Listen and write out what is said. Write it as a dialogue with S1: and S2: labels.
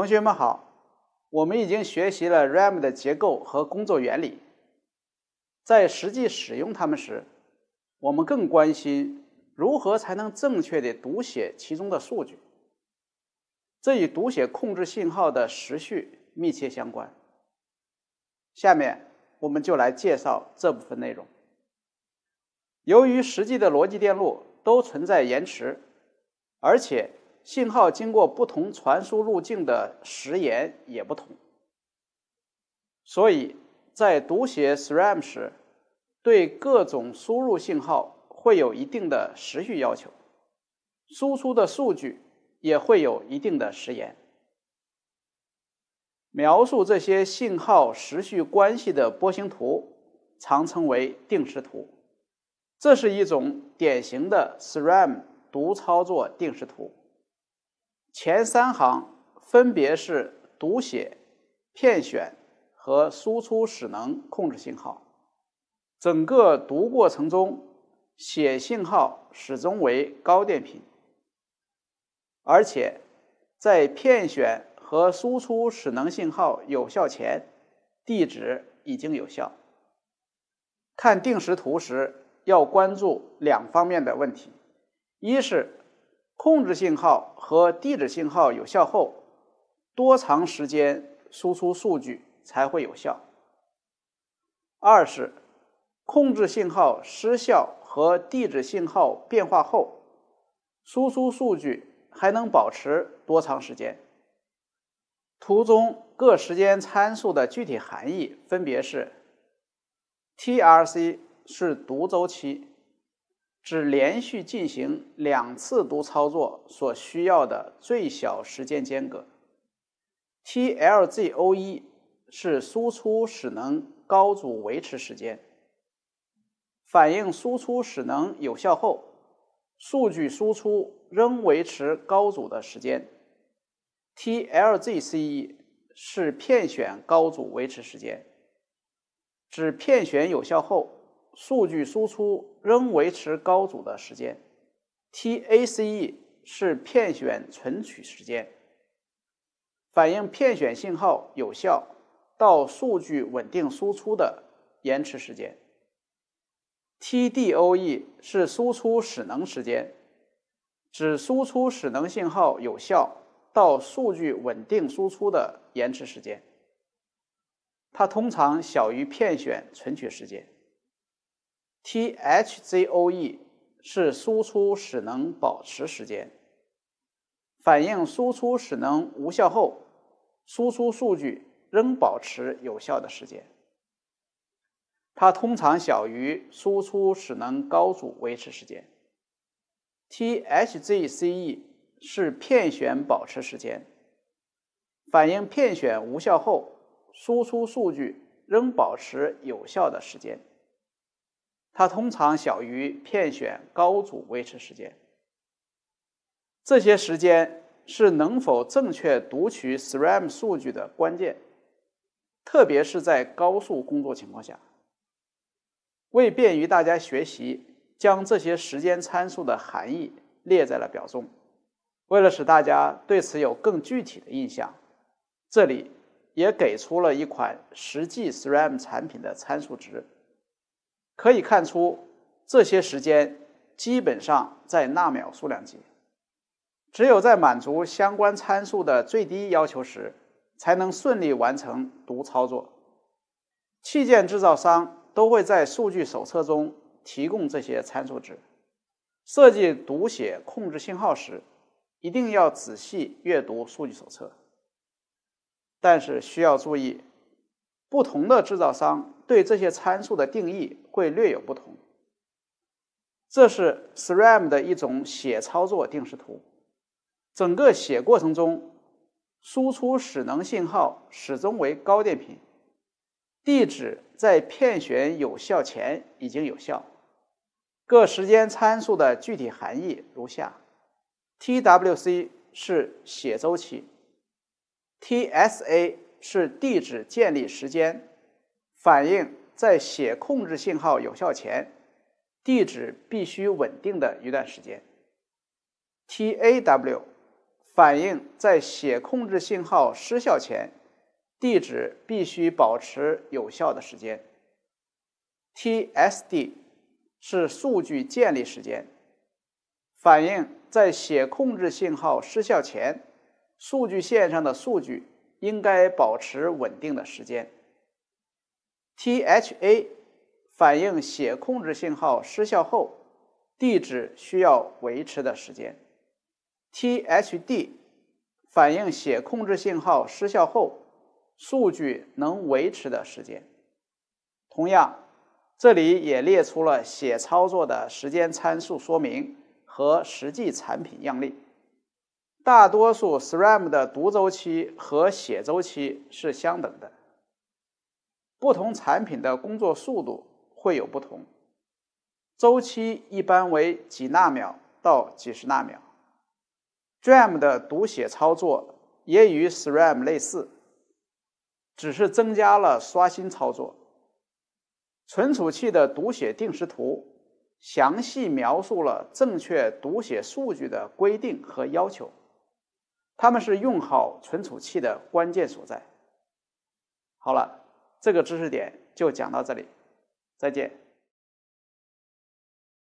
S1: 同学们好，我们已经学习了 RAM 的结构和工作原理。在实际使用它们时，我们更关心如何才能正确的读写其中的数据。这与读写控制信号的时序密切相关。下面我们就来介绍这部分内容。由于实际的逻辑电路都存在延迟，而且。信号经过不同传输路径的时延也不同，所以在读写 SRAM 时，对各种输入信号会有一定的时序要求，输出的数据也会有一定的时延。描述这些信号时序关系的波形图常称为定时图，这是一种典型的 SRAM 读操作定时图。前三行分别是读写、片选和输出使能控制信号。整个读过程中，写信号始终为高电平，而且在片选和输出使能信号有效前，地址已经有效。看定时图时要关注两方面的问题：一是。控制信号和地址信号有效后，多长时间输出数据才会有效？二是控制信号失效和地址信号变化后，输出数据还能保持多长时间？图中各时间参数的具体含义分别是：TRC 是读周期。只连续进行两次读操作所需要的最小时间间隔。T_LZOE 是输出使能高阻维持时间，反映输出使能有效后，数据输出仍维持高阻的时间。T_LZCE 是片选高阻维持时间，指片选有效后。数据输出仍维持高阻的时间，TACE 是片选存取时间，反映片选信号有效到数据稳定输出的延迟时间。TDOE 是输出使能时间，指输出使能信号有效到数据稳定输出的延迟时间。它通常小于片选存取时间。T H Z O E 是输出使能保持时间，反映输出使能无效后，输出数据仍保持有效的时间。它通常小于输出使能高阻维持时间。T H Z C E 是片选保持时间，反映片选无效后，输出数据仍保持有效的时间。它通常小于片选高阻维持时间，这些时间是能否正确读取 SRAM 数据的关键，特别是在高速工作情况下。为便于大家学习，将这些时间参数的含义列在了表中。为了使大家对此有更具体的印象，这里也给出了一款实际 SRAM 产品的参数值。可以看出，这些时间基本上在纳秒数量级。只有在满足相关参数的最低要求时，才能顺利完成读操作。器件制造商都会在数据手册中提供这些参数值。设计读写控制信号时，一定要仔细阅读数据手册。但是需要注意，不同的制造商。对这些参数的定义会略有不同。这是 SRAM 的一种写操作定时图。整个写过程中，输出使能信号始终为高电平，地址在片选有效前已经有效。各时间参数的具体含义如下：TWC 是写周期，TSA 是地址建立时间。反映在写控制信号有效前，地址必须稳定的一段时间。TAW 反映在写控制信号失效前，地址必须保持有效的时间。TSD 是数据建立时间，反映在写控制信号失效前，数据线上的数据应该保持稳定的时间。THA 反映写控制信号失效后地址需要维持的时间，THD 反映写控制信号失效后数据能维持的时间。同样，这里也列出了写操作的时间参数说明和实际产品样例。大多数 SRAM 的读周期和写周期是相等的。不同产品的工作速度会有不同，周期一般为几纳秒到几十纳秒。DRAM 的读写操作也与 SRAM 类似，只是增加了刷新操作。存储器的读写定时图详细描述了正确读写数据的规定和要求，它们是用好存储器的关键所在。好了。这个知识点就讲到这里，再见。